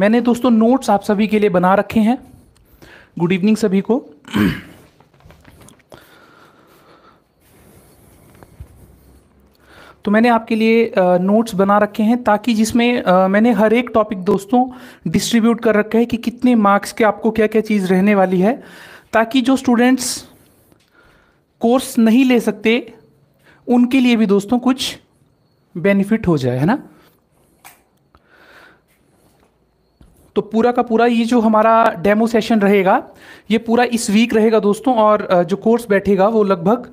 मैंने दोस्तों नोट्स आप सभी के लिए बना रखे हैं गुड इवनिंग सभी को तो मैंने आपके लिए नोट्स बना रखे हैं ताकि जिसमें मैंने हर एक टॉपिक दोस्तों डिस्ट्रीब्यूट कर रखा है कि कितने मार्क्स के आपको क्या क्या चीज़ रहने वाली है ताकि जो स्टूडेंट्स कोर्स नहीं ले सकते उनके लिए भी दोस्तों कुछ बेनिफिट हो जाए है ना तो पूरा का पूरा ये जो हमारा डेमो सेशन रहेगा ये पूरा इस वीक रहेगा दोस्तों और जो कोर्स बैठेगा वो लगभग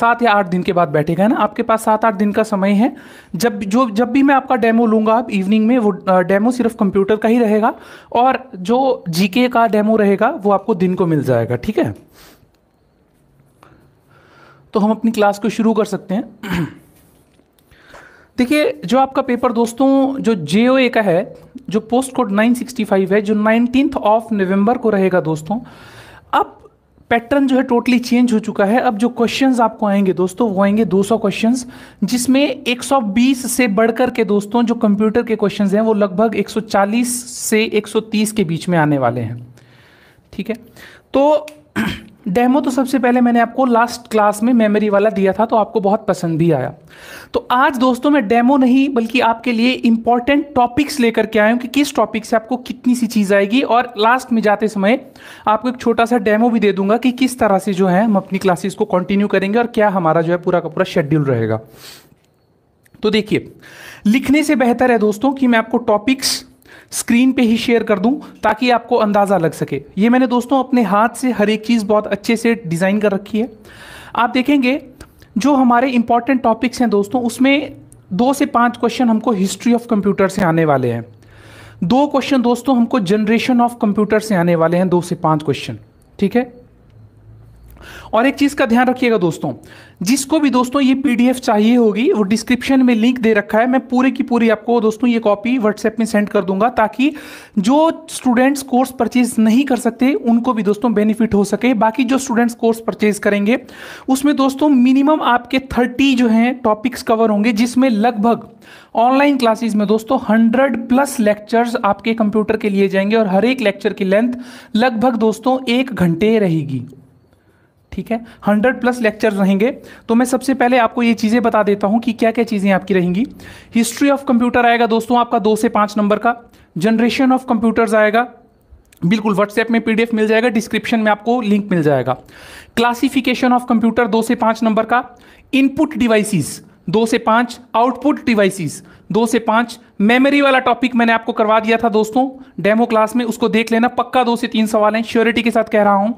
सात या आठ दिन के बाद बैठेगा है ना आपके पास सात आठ दिन का समय है जब जो जब भी मैं आपका डेमो लूँगा आप इवनिंग में वो डेमो सिर्फ कंप्यूटर का ही रहेगा और जो जीके का डेमो रहेगा वो आपको दिन को मिल जाएगा ठीक है तो हम अपनी क्लास को शुरू कर सकते हैं देखिए जो आपका पेपर दोस्तों जो जे का है जो पोस्ट कोड 965 है जो नाइनटीन ऑफ नवंबर को रहेगा दोस्तों अब पैटर्न जो है टोटली चेंज हो चुका है अब जो क्वेश्चंस आपको आएंगे दोस्तों वो आएंगे 200 क्वेश्चंस जिसमें 120 से बढ़कर के दोस्तों जो कंप्यूटर के क्वेश्चंस हैं वो लगभग 140 से 130 के बीच में आने वाले हैं ठीक है तो डेमो तो सबसे पहले मैंने आपको लास्ट क्लास में मेमोरी वाला दिया था तो आपको बहुत पसंद भी आया तो आज दोस्तों मैं डेमो नहीं बल्कि आपके लिए इंपॉर्टेंट टॉपिक्स लेकर के आया हूं कि किस टॉपिक से आपको कितनी सी चीज़ आएगी और लास्ट में जाते समय आपको एक छोटा सा डेमो भी दे दूंगा कि किस तरह से जो है हम अपनी क्लासेस को कंटिन्यू करेंगे और क्या हमारा जो है पूरा का पूरा शेड्यूल रहेगा तो देखिए लिखने से बेहतर है दोस्तों कि मैं आपको टॉपिक्स स्क्रीन पे ही शेयर कर दूं ताकि आपको अंदाज़ा लग सके ये मैंने दोस्तों अपने हाथ से हर एक चीज़ बहुत अच्छे से डिज़ाइन कर रखी है आप देखेंगे जो हमारे इंपॉर्टेंट टॉपिक्स हैं दोस्तों उसमें दो से पाँच क्वेश्चन हमको हिस्ट्री ऑफ कंप्यूटर से आने वाले हैं दो क्वेश्चन दोस्तों हमको जनरेशन ऑफ कंप्यूटर से आने वाले हैं दो से पाँच क्वेश्चन ठीक है और एक चीज़ का ध्यान रखिएगा दोस्तों जिसको भी दोस्तों ये पीडीएफ चाहिए होगी वो डिस्क्रिप्शन में लिंक दे रखा है मैं पूरे की पूरी आपको दोस्तों ये कॉपी व्हाट्सएप में सेंड कर दूंगा ताकि जो स्टूडेंट्स कोर्स परचेज नहीं कर सकते उनको भी दोस्तों बेनिफिट हो सके बाकी जो स्टूडेंट्स कोर्स परचेज करेंगे उसमें दोस्तों मिनिमम आपके थर्टी जो हैं टॉपिक्स कवर होंगे जिसमें लगभग ऑनलाइन क्लासेज में दोस्तों हंड्रेड प्लस लेक्चर्स आपके कंप्यूटर के लिए जाएंगे और हर एक लेक्चर की लेंथ लगभग दोस्तों एक घंटे रहेगी ठीक है हंड्रेड प्लस लेक्चर रहेंगे तो मैं सबसे पहले आपको ये चीज़ें बता देता हूँ कि क्या क्या चीज़ें आपकी रहेंगी हिस्ट्री ऑफ कंप्यूटर आएगा दोस्तों आपका दो से पाँच नंबर का जनरेशन ऑफ कंप्यूटर्स आएगा बिल्कुल व्हाट्सएप में पीडीएफ मिल जाएगा डिस्क्रिप्शन में आपको लिंक मिल जाएगा क्लासिफिकेशन ऑफ कंप्यूटर दो से पाँच नंबर का इनपुट डिवाइसिस दो से पाँच आउटपुट डिवाइसिस दो से पाँच मेमोरी वाला टॉपिक मैंने आपको करवा दिया था दोस्तों डेमो क्लास में उसको देख लेना पक्का दो से तीन सवाल हैं श्योरिटी के साथ कह रहा हूं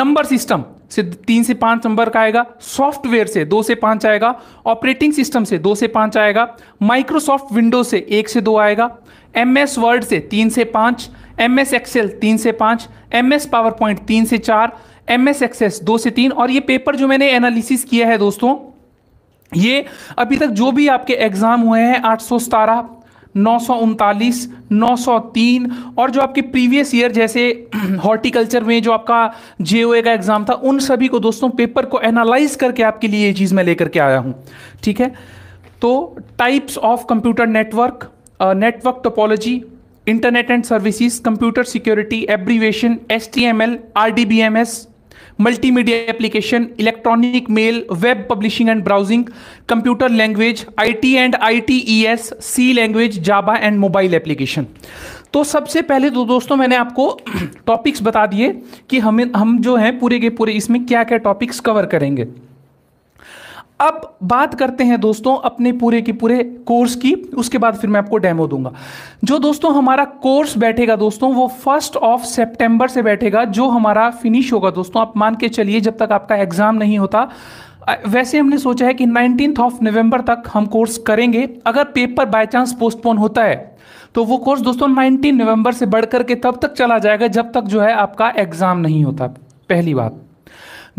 नंबर सिस्टम से तीन से पांच नंबर का आएगा सॉफ्टवेयर से दो से पांच आएगा ऑपरेटिंग सिस्टम से दो से पांच आएगा माइक्रोसॉफ्ट विंडो से एक से दो आएगा एम एस वर्ड से तीन से पांच एम एस एक्सेल तीन से पांच एम एस पावर पॉइंट तीन से चार एम एस एक्सेस दो से तीन और ये पेपर जो मैंने एनालिसिस किया है दोस्तों ये अभी तक जो भी आपके एग्जाम हुए हैं आठ सौ सतारह नौ सौ तीन और जो आपके प्रीवियस ईयर जैसे हॉर्टिकल्चर में जो आपका जे का एग्ज़ाम था उन सभी को दोस्तों पेपर को एनालाइज करके आपके लिए ये चीज़ मैं लेकर के आया हूँ ठीक है तो types of computer network network topology internet and services computer security abbreviation S T M L R D B M S multimedia application electronic mail web publishing and browsing computer language IT and ITES C language Java and mobile application तो सबसे पहले तो दोस्तों मैंने आपको topics बता दिए कि हमें हम जो हैं पूरे के पूरे इसमें क्या क्या टॉपिक्स कवर करेंगे अब बात करते हैं दोस्तों अपने पूरे के पूरे कोर्स की उसके बाद फिर मैं आपको डेमो दूंगा जो दोस्तों हमारा कोर्स बैठेगा दोस्तों वो फर्स्ट ऑफ सेप्टेंबर से बैठेगा जो हमारा फिनिश होगा दोस्तों आप मान के चलिए जब तक आपका एग्जाम नहीं होता वैसे हमने सोचा है कि नाइनटीन ऑफ नवंबर तक हम कोर्स करेंगे अगर पेपर बाय चांस पोस्टपोन होता है तो वो कोर्स दोस्तों नाइनटीन नवंबर से बढ़ करके तब तक चला जाएगा जब तक जो है आपका एग्ज़ाम नहीं होता पहली बात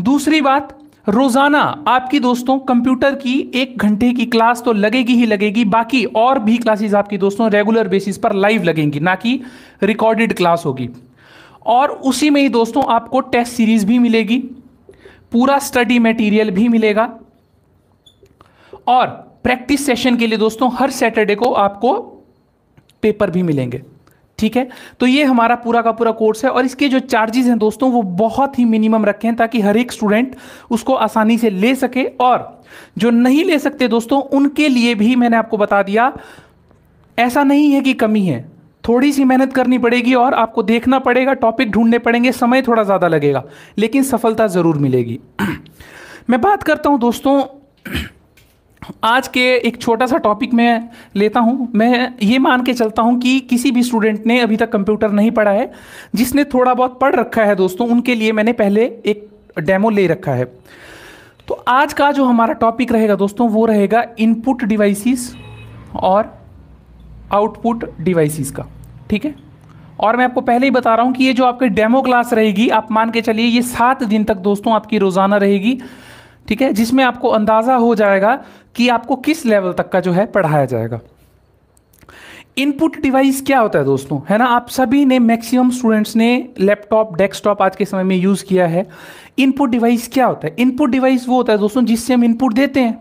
दूसरी बात रोजाना आपकी दोस्तों कंप्यूटर की एक घंटे की क्लास तो लगेगी ही लगेगी बाकी और भी क्लासेस आपकी दोस्तों रेगुलर बेसिस पर लाइव लगेंगी ना कि रिकॉर्डेड क्लास होगी और उसी में ही दोस्तों आपको टेस्ट सीरीज भी मिलेगी पूरा स्टडी मटेरियल भी मिलेगा और प्रैक्टिस सेशन के लिए दोस्तों हर सैटरडे को आपको पेपर भी मिलेंगे ठीक है तो ये हमारा पूरा का पूरा कोर्स है और इसके जो चार्जेस हैं दोस्तों वो बहुत ही मिनिमम रखे हैं ताकि हर एक स्टूडेंट उसको आसानी से ले सके और जो नहीं ले सकते दोस्तों उनके लिए भी मैंने आपको बता दिया ऐसा नहीं है कि कमी है थोड़ी सी मेहनत करनी पड़ेगी और आपको देखना पड़ेगा टॉपिक ढूंढने पड़ेंगे समय थोड़ा ज़्यादा लगेगा लेकिन सफलता ज़रूर मिलेगी मैं बात करता हूं दोस्तों आज के एक छोटा सा टॉपिक मैं लेता हूं मैं ये मान के चलता हूं कि किसी भी स्टूडेंट ने अभी तक कंप्यूटर नहीं पढ़ा है जिसने थोड़ा बहुत पढ़ रखा है दोस्तों उनके लिए मैंने पहले एक डेमो ले रखा है तो आज का जो हमारा टॉपिक रहेगा दोस्तों वो रहेगा इनपुट डिवाइसेस और आउटपुट डिवाइसेस का ठीक है और मैं आपको पहले ही बता रहा हूँ कि ये जो आपकी डेमो क्लास रहेगी आप मान के चलिए ये सात दिन तक दोस्तों आपकी रोज़ाना रहेगी ठीक है जिसमें आपको अंदाज़ा हो जाएगा कि आपको किस लेवल तक का जो है पढ़ाया जाएगा इनपुट डिवाइस क्या होता है दोस्तों है ना आप सभी ने मैक्सिमम स्टूडेंट्स ने लैपटॉप डेस्कटॉप आज के समय में यूज़ किया है इनपुट डिवाइस क्या होता है इनपुट डिवाइस वो होता है दोस्तों जिससे हम इनपुट देते हैं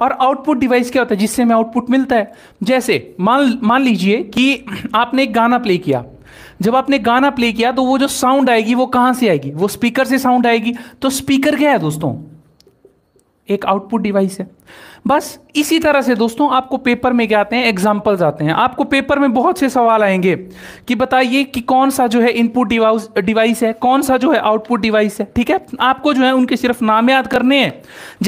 और आउटपुट डिवाइस क्या होता है जिससे हमें आउटपुट मिलता है जैसे मान मान लीजिए कि आपने एक गाना प्ले किया जब आपने गाना प्ले किया तो वो जो साउंड आएगी वो कहां से आएगी वो स्पीकर से साउंड आएगी तो स्पीकर क्या है दोस्तों एक आउटपुट डिवाइस है बस इसी तरह से दोस्तों आपको पेपर में क्या आते हैं एग्जाम्पल्स आते हैं आपको पेपर में बहुत से सवाल आएंगे कि बताइए कि कौन सा जो है इनपुट डिवाइस डिवाइस है कौन सा जो है आउटपुट डिवाइस है ठीक है आपको जो है उनके सिर्फ नाम याद करने हैं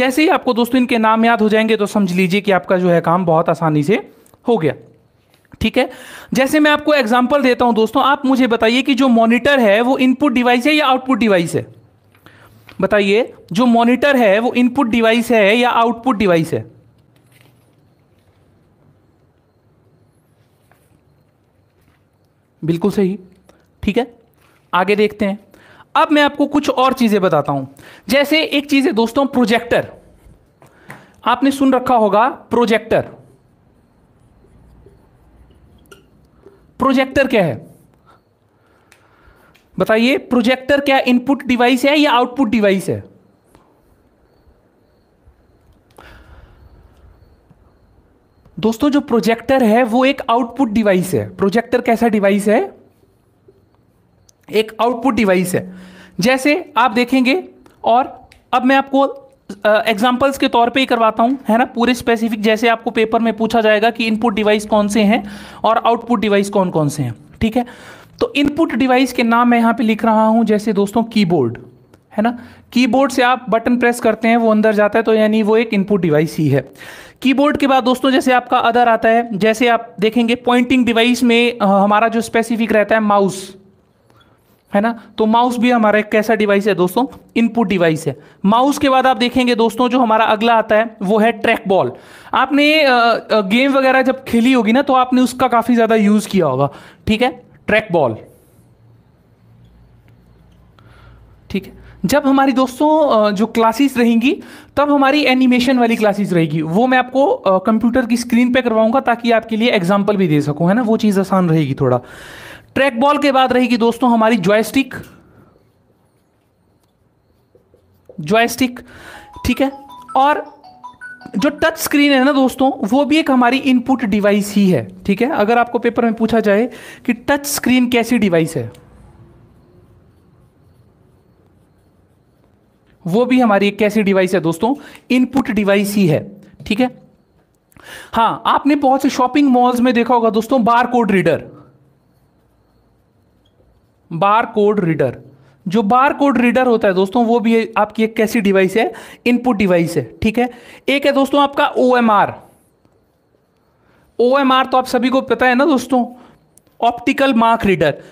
जैसे ही आपको दोस्तों इनके नाम याद हो जाएंगे तो समझ लीजिए कि आपका जो है काम बहुत आसानी से हो गया ठीक है जैसे मैं आपको एग्जाम्पल देता हूं दोस्तों आप मुझे बताइए कि जो मॉनिटर है वो इनपुट डिवाइस है या आउटपुट डिवाइस है बताइए जो मॉनिटर है वो इनपुट डिवाइस है या आउटपुट डिवाइस है बिल्कुल सही ठीक है आगे देखते हैं अब मैं आपको कुछ और चीज़ें बताता हूं जैसे एक चीज़ है दोस्तों प्रोजेक्टर आपने सुन रखा होगा प्रोजेक्टर प्रोजेक्टर क्या है बताइए प्रोजेक्टर क्या इनपुट डिवाइस है या आउटपुट डिवाइस है दोस्तों जो प्रोजेक्टर है वो एक आउटपुट डिवाइस है प्रोजेक्टर कैसा डिवाइस है एक आउटपुट डिवाइस है जैसे आप देखेंगे और अब मैं आपको एग्जाम्पल्स के तौर पे ही करवाता हूं है ना पूरे स्पेसिफिक जैसे आपको पेपर में पूछा जाएगा कि इनपुट डिवाइस कौन से हैं और आउटपुट डिवाइस कौन कौन से हैं ठीक है तो इनपुट डिवाइस के नाम मैं यहां पे लिख रहा हूं जैसे दोस्तों कीबोर्ड है ना कीबोर्ड से आप बटन प्रेस करते हैं वो अंदर जाता है तो यानी वो एक इनपुट डिवाइस ही है कीबोर्ड के बाद दोस्तों जैसे आपका अदर आता है जैसे आप देखेंगे पॉइंटिंग डिवाइस में हमारा जो स्पेसिफिक रहता है माउस है ना तो माउस भी हमारा एक कैसा डिवाइस है दोस्तों इनपुट डिवाइस है माउस के बाद आप देखेंगे दोस्तों जो हमारा अगला आता है वो है ट्रैक बॉल आपने गेम वगैरह जब खेली होगी ना तो आपने उसका काफ़ी ज़्यादा यूज़ किया होगा ठीक है ट्रैक बॉल ठीक है जब हमारी दोस्तों जो क्लासेस रहेंगी तब हमारी एनिमेशन वाली क्लासेस रहेगी वो मैं आपको कंप्यूटर की स्क्रीन पे करवाऊंगा ताकि आपके लिए एग्जांपल भी दे सकूं है ना वो चीज़ आसान रहेगी थोड़ा ट्रैक बॉल के बाद रहेगी दोस्तों हमारी जॉयस्टिक जॉयस्टिक ठीक है और जो टच स्क्रीन है ना दोस्तों वो भी एक हमारी इनपुट डिवाइस ही है ठीक है अगर आपको पेपर में पूछा जाए कि टच स्क्रीन कैसी डिवाइस है वो भी हमारी एक कैसी डिवाइस है दोस्तों इनपुट डिवाइस ही है ठीक है हाँ आपने बहुत से शॉपिंग मॉल्स में देखा होगा दोस्तों bar code reader bar code reader जो बार कोड रीडर होता है दोस्तों वो भी आपकी एक कैसी डिवाइस है इनपुट डिवाइस है ठीक है एक है दोस्तों आपका O M R O M R तो आप सभी को पता है ना दोस्तों optical mark reader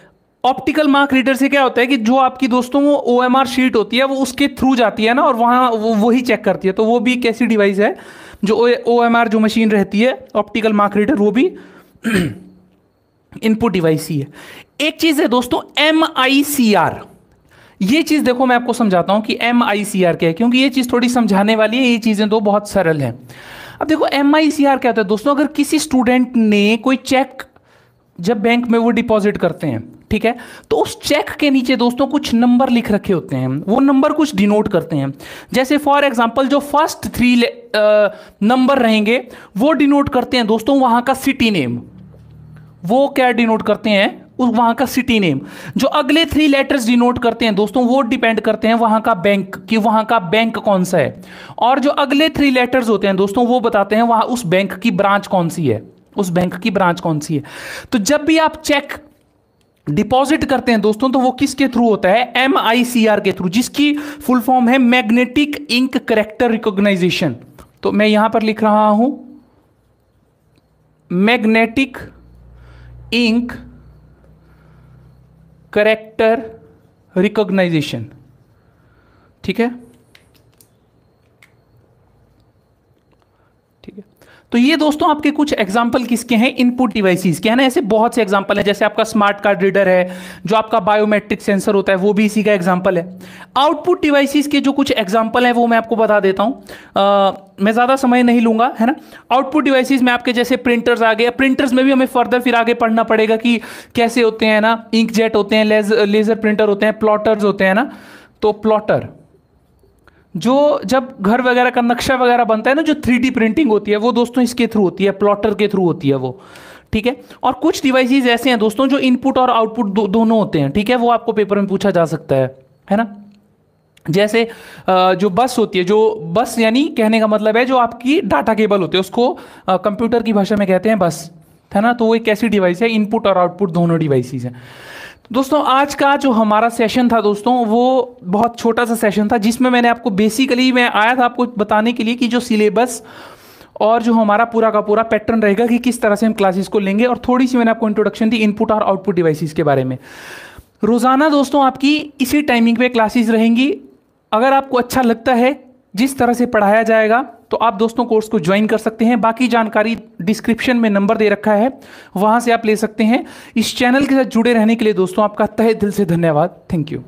optical mark reader से क्या होता है कि जो आपकी दोस्तों वो ओ एम आर शीट होती है वो उसके थ्रू जाती है ना और वहाँ वो वही चेक करती है तो वो भी कैसी डिवाइस है जो ओ एम आर जो मशीन रहती है ऑप्टिकल मार्क रीडर वो भी इनपुट डिवाइस ही है एक चीज़ है दोस्तों एम आई सी आर ये चीज़ देखो मैं आपको समझाता हूँ कि एम आई सी आर क्या है क्योंकि ये चीज़ थोड़ी समझाने वाली है ये चीज़ें दो बहुत सरल है अब देखो एम आई सी आर क्या होता है दोस्तों अगर किसी स्टूडेंट ने कोई चेक जब बैंक में वो डिपॉजिट करते हैं ठीक है तो उस चेक के नीचे दोस्तों कुछ नंबर लिख रखे होते हैं वो नंबर कुछ डिनोट करते हैं जैसे फॉर एग्जाम्पल जो फर्स्ट थ्री नंबर रहेंगे वो डिनोट करते हैं दोस्तों वहां का सिटी नेम वो क्या डिनोट करते हैं वहां का सिटी नेम जो अगले थ्री लेटर्स डिनोट करते हैं दोस्तों वो डिपेंड करते हैं वहां का बैंक कि वहां का बैंक कौन सा है और जो अगले थ्री लेटर्स होते हैं दोस्तों वो बताते हैं वहां उस बैंक की ब्रांच कौन सी है उस बैंक की ब्रांच कौन सी है तो जब भी आप चेक डिपॉजिट करते हैं दोस्तों तो वो किसके थ्रू होता है एम के थ्रू जिसकी फुल फॉर्म है मैग्नेटिक इंक करेक्टर रिकॉग्नाइजेशन तो मैं यहां पर लिख रहा हूं मैग्नेटिक इंक करेक्टर रिकॉग्नाइजेशन ठीक है तो ये दोस्तों आपके कुछ एग्जाम्पल किसके हैं इनपुट डिवाइसेस के है ना ऐसे बहुत से एग्जाम्पल हैं जैसे आपका स्मार्ट कार्ड रीडर है जो आपका बायोमेट्रिक सेंसर होता है वो भी इसी का एग्जाम्पल है आउटपुट डिवाइसेस के जो कुछ एग्जाम्पल हैं वो मैं आपको बता देता हूँ मैं ज़्यादा समय नहीं लूंगा है ना आउटपुट डिवाइसिस में आपके जैसे प्रिंटर्स आ गए प्रिंटर्स में भी हमें फर्दर फिर आगे पढ़ना पड़ेगा कि कैसे होते हैं ना इंक जेट होते हैं लेजर प्रिंटर होते हैं प्लॉटर्स होते हैं ना तो प्लॉटर जो जब घर वगैरह का नक्शा वगैरह बनता है ना जो थ्री प्रिंटिंग होती है वो दोस्तों इसके थ्रू होती है प्लॉटर के थ्रू होती है वो ठीक है और कुछ डिवाइसेज ऐसे हैं दोस्तों जो इनपुट और आउटपुट दो, दोनों होते हैं ठीक है वो आपको पेपर में पूछा जा सकता है है ना जैसे जो बस होती है जो बस यानी कहने का मतलब है जो आपकी डाटा केबल होती है उसको कंप्यूटर की भाषा में कहते हैं बस है ना तो वो एक ऐसी डिवाइस है इनपुट और आउटपुट दोनों डिवाइसेज हैं दोस्तों आज का जो हमारा सेशन था दोस्तों वो बहुत छोटा सा सेशन था जिसमें मैंने आपको बेसिकली मैं आया था आपको बताने के लिए कि जो सिलेबस और जो हमारा पूरा का पूरा पैटर्न रहेगा कि किस तरह से हम क्लासेस को लेंगे और थोड़ी सी मैंने आपको इंट्रोडक्शन दी इनपुट और आउटपुट डिवाइसेस के बारे में रोज़ाना दोस्तों आपकी इसी टाइमिंग पे क्लासेस रहेंगी अगर आपको अच्छा लगता है जिस तरह से पढ़ाया जाएगा तो आप दोस्तों कोर्स को ज्वाइन कर सकते हैं बाकी जानकारी डिस्क्रिप्शन में नंबर दे रखा है वहां से आप ले सकते हैं इस चैनल के साथ जुड़े रहने के लिए दोस्तों आपका तहे दिल से धन्यवाद थैंक यू